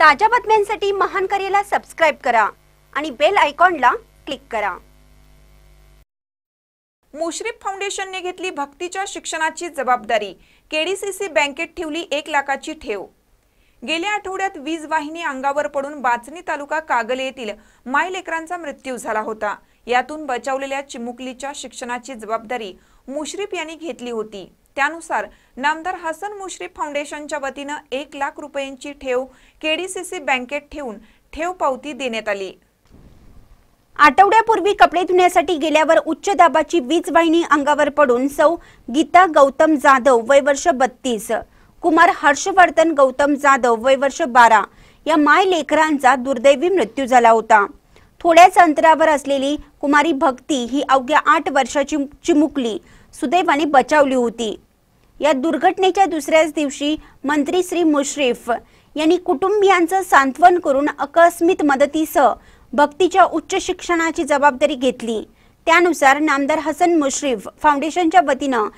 ताज्या बातम्यांसाठी महान कार्याला सबस्क्राईब करा आणि बेल आयकॉनला क्लिक करा मुश्रीफ फाउंडेशनने घेतली भक्तीच्या शिक्षणाची जबाबदारी केडीसीसी बँकेत ठेवली एक लाखाची ठेव गेल्या आठवड्यात वीज वाहिनी अंगावर पडून बाचणी तालुका कागल येथील माय लेकरांचा मृत्यू झाला होता यातून बचावलेल्या चिमुकलीच्या शिक्षणाची जबाबदारी मुश्रीफ यांनी घेतली होती त्यानुसार नामदार हसन मुश्रीफ फाउंडेशनच्या वतीनं एक लाख रुपयांची ठेव केडीसीसी बँकेत ठेवून ठेव पावती देण्यात आली आठवड्यापूर्वी कपडे धुण्यासाठी गेल्यावर उच्च दाबाची वीज वाहिनी अंगावर पडून सौ गीता गौतम जाधव वय वर्ष बत्तीस कुमार हर्षवर्धन गौतम जाधव वय वर्ष बारा या माय लेकरांचा दुर्दैवी मृत्यू झाला होता थोड्याच अंतरावर असलेली कुमारी भक्ती ही अवघ्या आठ वर्षाची चिमुकली सुदैवाने बचावली होती या दुर्घटनेच्या दुसऱ्याच दिवशी मंत्री श्री मुश्रीफ यांनी कुटुंबियांचं सांत्वन करून अकस्मित मदतीसह भक्तीच्या उच्च शिक्षणाची जबाबदारी घेतली त्यानुसार नामदार हसन मुश्रीफ फाउंडेशनच्या वतीनं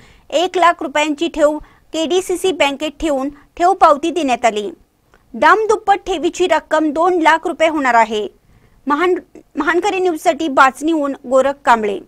एक लाख रुपयांची ठेव के डी सी सी बँकेत ठेवून ठेव पावती देण्यात आली दुप्पट ठेवीची रक्कम दोन लाख रुपये होणार आहे महान महानकरी न्यूजसाठी बाचणीहून गोरख कांबळे